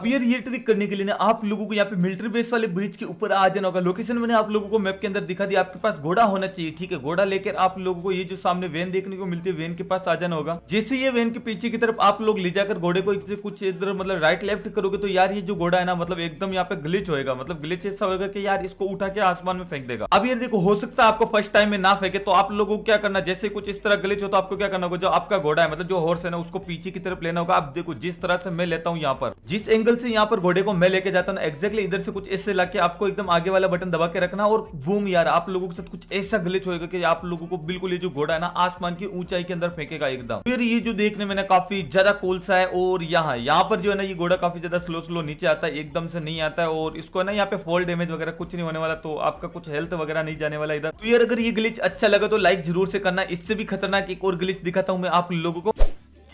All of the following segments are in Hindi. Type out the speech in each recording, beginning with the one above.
अब यार ये ट्रिक करने के लिए ना आप लोगों को यहाँ पे मिलिट्री बेस वाले ब्रिज के ऊपर आ जाना होगा लोकेशन मैंने आप लोगों को मैप के अंदर दिखा दिया आपके पास घोड़ा होना चाहिए ठीक है घोड़ा लेकर आप लोगों को ये जो सामने वैन देखने को मिलती है वैन के पास आ जाना होगा जैसे ये वैन के पीछे की तरफ आप लोग ले जाकर घोड़े को कुछ इधर मतलब राइट लेफ्ट करोगे तो यार ये जो घोड़ा है ना मतलब एकदम यहाँ पे ग्लिच होगा मतलब ग्लिच ऐसा होगा कि यार इसको उठा के आसमान में फेंक देगा अब यार देखो हो सकता है आपको फर्स्ट टाइम में ना फेंके तो आप लोगों को क्या करना जैसे कुछ इस तरह ग्लिच हो तो आपको क्या करना होगा जो आपका घोड़ा है मतलब जो हॉर्स है ना उसको पीछे की तरफ लेना होगा आप देखो जिस तरह से मैं लेता हूँ यहाँ पर जिस एंगल से यहाँ पर घोड़े को मैं लेके जाता हूँ एक्जैक्टली इधर से कुछ ऐसे लाके आपको एकदम आगे वाला बटन दबा के रखना और बूम यार आप लोगों के साथ कुछ ऐसा गलिच होएगा कि आप लोगों को बिल्कुल ये जो घोड़ा है ना आसमान की ऊंचाई के अंदर फेंकेगा एकदम फिर ये जो देखने में ना काफी ज्यादा कोल सा है और यहाँ यहाँ पर जो है ना ये घोड़ा काफी ज्यादा स्लो स्लो नीचे आता है एकदम से नहीं आता है और इसको ना यहाँ पे फॉल डेमेज वगैरह कुछ नहीं होने वाला तो आपका कुछ हेल्थ वगैरह नहीं जाने वाला इधर तो यार अगर ये गिलिच अच्छा लगा तो लाइक जरूर से करना इससे भी खतरनाक एक और गिलिच दिखाता हूँ मैं आप लोगों को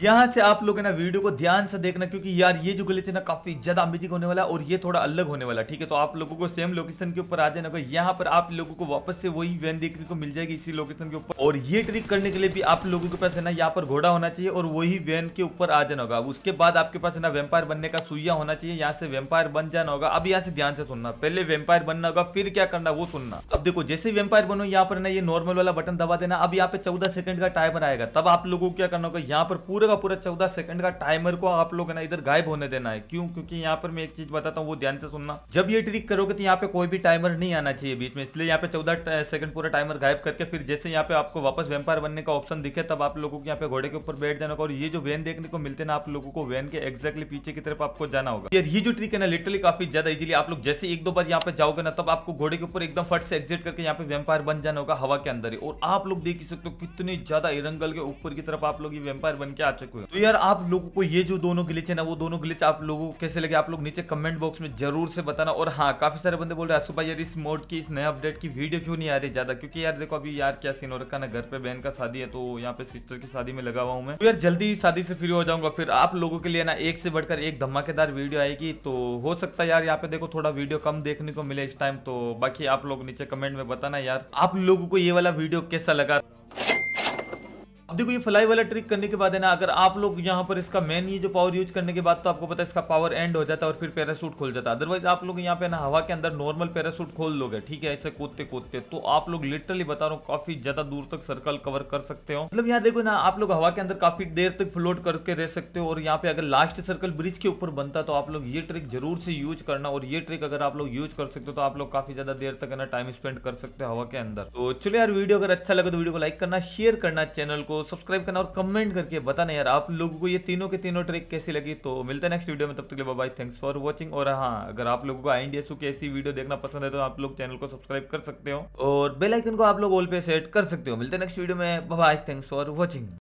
यहाँ से आप लोग ना वीडियो को ध्यान से देखना क्योंकि यार ये जो ग्लिच है ना काफी ज्यादा अमेजिंग होने वाला है और ये थोड़ा अलग होने वाला ठीक है तो आप लोगों को सेम लोकेशन के ऊपर आ जाना को यहाँ पर आप लोगों को वापस से वही वैन देखने को मिल जाएगी इसी लोकेशन के ऊपर और ये ट्रिक करने के लिए भी आप लोगों के पास है ना यहाँ पर घोड़ा होना चाहिए और वही वैन के ऊपर आ जाना होगा उसके बाद आपके पास है ना वेम्पायर बनने का सुइया होना चाहिए यहाँ से वेम्पायर बन जाना होगा अब यहाँ से ध्यान से सुनना पहले वेम्पायर बनना होगा फिर क्या करना वो सुनना अब देखो जैसे वेम्पायर बनो यहाँ पर ना ये नॉर्मल वाला बटन दबा देना अब यहाँ पे चौदह सेकंड का टाइमर आएगा तब आप लोगों को क्या करना होगा यहाँ पर पूरा पूरे का पूरा चौदह सेकंड का टाइमर को आप लोग ना इधर गायब होने देना है क्यों क्योंकि यहाँ पर मैं एक चीज बताता हूँ वो ध्यान से सुनना जब ये ट्रिक करोगे तो यहाँ पे कोई भी टाइमर नहीं आना चाहिए बीच में इसलिए यहाँ पे चौदह सेकंड पूरा टाइमर गायब करके फिर जैसे यहाँ पे आपको वापस वेम्पायर बनने का ऑप्शन दिखे तब आप लोगों को यहाँ पे घोड़े के ऊपर बैठ जाना और ये जो वैन देखने को मिलते ना आप लोगों को वैन के एक्जैक्टली पीछे की तरफ आपको जाना होगा यार ये जो ट्रिक है ना लिटरली काफी ज्यादा इजिली आप लोग जैसे एक दो बार यहाँ पे जाओगे ना तब आपको घोड़े के ऊपर एकदम फट से एग्जिट करके यहाँ पे वेम्पायर बन जाना होगा हवा के अंदर ही और आप लोग देख ही सकते हो कितनी ज्यादा इरंगल के ऊपर की तरफ आप लोग ये वेम्पायर बन के आते आपसे कोई तो यार आप लोगों को ये जो दोनों गिलिच है ना वो दोनों गिलीच आप लोगों को कैसे लगे आप लोग नीचे कमेंट बॉक्स में जरूर से बताना और हाँ काफी सारे बंदे बोल रहे हैं भाई यार इस मोड की इस नए अपडेट की वीडियो क्यों नहीं आ रही ज्यादा क्योंकि यार देखो अभी यार क्या सीन हो रखा ना घर पे बहन का शादी है तो यहाँ पे सिस्टर की शादी में लगा हुआ हूँ मैं तो यार जल्दी शादी से फ्री हो जाऊंगा फिर आप लोगों के लिए ना एक से बढ़कर एक धमाकेदार वीडियो आएगी तो हो सकता है यार यहाँ पे देखो थोड़ा वीडियो कम देखने को मिले इस टाइम तो बाकी आप लोग नीचे कमेंट में बताना यार आप लोगों को ये वाला वीडियो कैसा लगा अब देखो ये फ्लाई वाला ट्रिक करने के बाद है ना अगर आप लोग यहाँ पर इसका मेन ये जो पावर यूज करने के बाद तो आपको पता है इसका पावर एंड हो जाता है और फिर पैरासूट खोल जाता है अदरवाइज आप लोग यहाँ पे ना हवा के अंदर नॉर्मल पैरासूट खोल लोगे ठीक है ऐसे कूदते कूदते तो आप लोग लिटरली बता रहा हूँ काफी ज्यादा दूर तक सर्कल कवर कर सकते हो मतलब यहाँ देखो ना आप लोग हवा के अंदर काफी देर तक फ्लोट करके रह सकते हो और यहाँ पे अगर लास्ट सर्कल ब्रिज के ऊपर बनता तो आप लोग ये ट्रिक जरूर से यूज करना और ये ट्रिक अगर आप लोग यूज कर सकते हो तो आप लोग काफी ज्यादा देर तक ना टाइम स्पेंड कर सकते हो हवा के अंदर तो चलो यार वीडियो अगर अच्छा लगे तो वीडियो को लाइक करना शेयर करना चैनल को सब्सक्राइब करना और कमेंट करके बताना यार आप लोगों को ये तीनों के तीनों ट्रिक कैसी लगी तो मिलते हैं नेक्स्ट वीडियो में तब तक बाय थैंक्स फॉर वॉचिंग और हाँ अगर आप लोगों को आई इंडिया की ऐसी वीडियो देखना पसंद है तो आप लोग चैनल को सब्सक्राइब कर सकते हो और बेलाइकन को आप लोग ऑल पे सेट कर सकते हो मिलते हैं नेक्स्ट वीडियो में बाय थैंक्स फॉर वॉचिंग